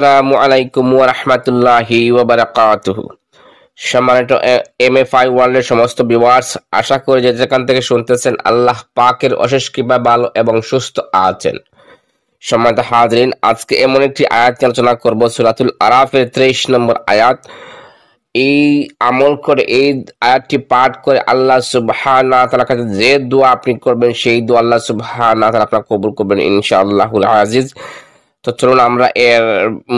আসসালামু আলাইকুম ওয়া ওবরাকাতুহু সম্মানিত এম এফ আই ওয়ার্ল্ডের সমস্ত ভিউয়ার্স আশা করি যে যেখান থেকে শুনতেছেন আল্লাহ পাকের অশেষ কৃপা ভালো এবং সুস্থ আছেন সম্মানিত হাজরিন আজকে এমন একটি আয়াত আলোচনা করব সুরাতুল আরাফের তেইশ নম্বর আয়াত এই আমল করে এই আয়াতটি পাঠ করে আল্লাহ সুবহানা তালার কাছে যে দোয়া আপনি করবেন সেই দোয়া আল্লাহ সুবহানা তাআলা আপনার কবুল করবেন ইনশাআল্লাহুল আজিজ তো চলুন আমরা এর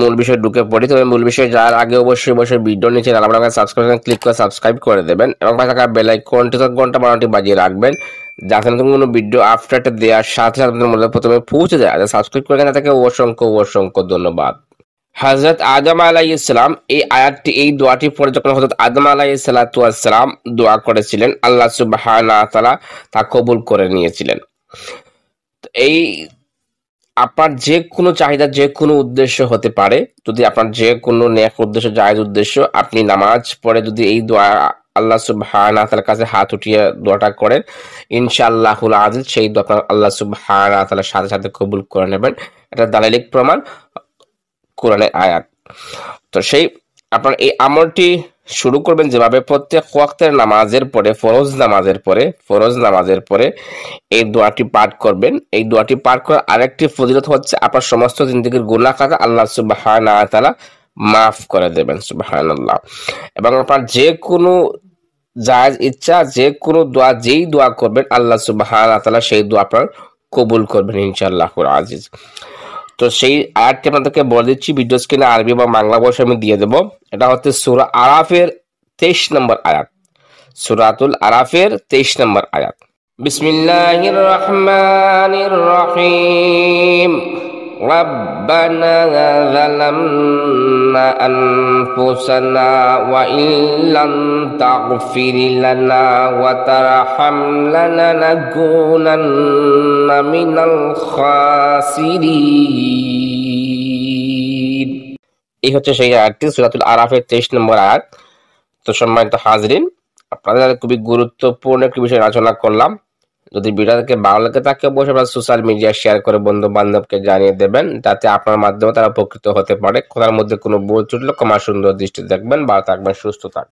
মূল বিষয়ে ঢুকে পড়ি তবে মূল বিষয়ে যার আগে অবশ্যই অবশ্যই ভিডিও নিচে আপনার সাবস্ক্রিপশন ক্লিক করে সাবস্ক্রাইব করে দেবেন এবং পাশে থাকা বেলাইকনটি ঘন্টা বারোটি বাজিয়ে রাখবেন যাতে নতুন কোনো ভিডিও আপডেট দেওয়ার সাথে আপনাদের মধ্যে প্রথমে পৌঁছে যায় আর আচ্ছা, সাবস্ক্রাইব করে না থাকে অসংখ্য অসংখ্য ধন্যবাদ হজরত আদম আলাই ইসলাম এই আয়াতটি এই দোয়াটি পরে যখন হজরত আদম আলাই সালাতাম দোয়া করেছিলেন আল্লাহ সুবাহ তা কবুল করে নিয়েছিলেন এই আপনার যে কোনো চাহিদা যে কোনো উদ্দেশ্য হতে পারে যদি আপনার যে কোনো নেক উদ্দেশ্য জায়জ উদ্দেশ্য আপনি নামাজ পড়ে যদি এই দোয়া আল্লাহ সুবহানা তালার কাছে হাত উঠিয়ে দোয়াটা করেন ইনশাআল্লাহুল আজিজ সেই দোয়া আপনার আল্লাহ সুবহানা তালার সাথে সাথে কবুল করে নেবেন এটা দালালিক প্রমাণ কোরআনের আয়াত তো সেই আপনার এই আমলটি শুরু করবেন যেভাবে প্রত্যেক ওয়াক্তের নামাজের পরে ফরজ নামাজের পরে ফরোজ নামাজের পরে এই দোয়াটি পাঠ করবেন এই দোয়াটি পাঠ করার আরেকটি ফজিলত হচ্ছে আপনার সমস্ত জিন্দগির গুণা কাকা আল্লাহ সুবাহানা মাফ করে দেবেন সুবাহান আল্লাহ এবং আপনার যে কোনো যা ইচ্ছা যে কোনো দোয়া যেই দোয়া করবেন আল্লাহ সুবাহানা তালা সেই দোয়া আপনার কবুল করবেন ইনশাআল্লাহ আজিজ তো সেই আয়াতটি আপনাদেরকে বলে দিচ্ছি ভিডিও স্ক্রিনে আরবি বা বাংলা ভাষা আমি দিয়ে দেবো এটা হচ্ছে সুরা আরাফের তেইশ নম্বর আয়াত সুরাতুল আরাফের তেইশ নম্বর আয়াত বিসমিল্লাহির রহমানির রহিম ربنا ظلمنا أنفسنا وإن لم تغفر لنا وترحمنا لنكونن من الخاسرين এই হচ্ছে সেই আয়াতটি সুরাতুল আরাফের 23 নম্বর আয়াত তো সম্মানিত হাজরিন আপনাদের খুবই গুরুত্বপূর্ণ একটি বিষয় আলোচনা করলাম যদি ভিডিওটাকে ভালো লাগে তাকে অবশ্যই আপনার সোশ্যাল মিডিয়া শেয়ার করে বন্ধু বান্ধবকে জানিয়ে দেবেন যাতে আপনার মাধ্যমে তারা উপকৃত হতে পারে খোলার মধ্যে কোনো বই চুটলে ক্ষমা সুন্দর দৃষ্টি দেখবেন বা থাকবেন সুস্থ থাকবেন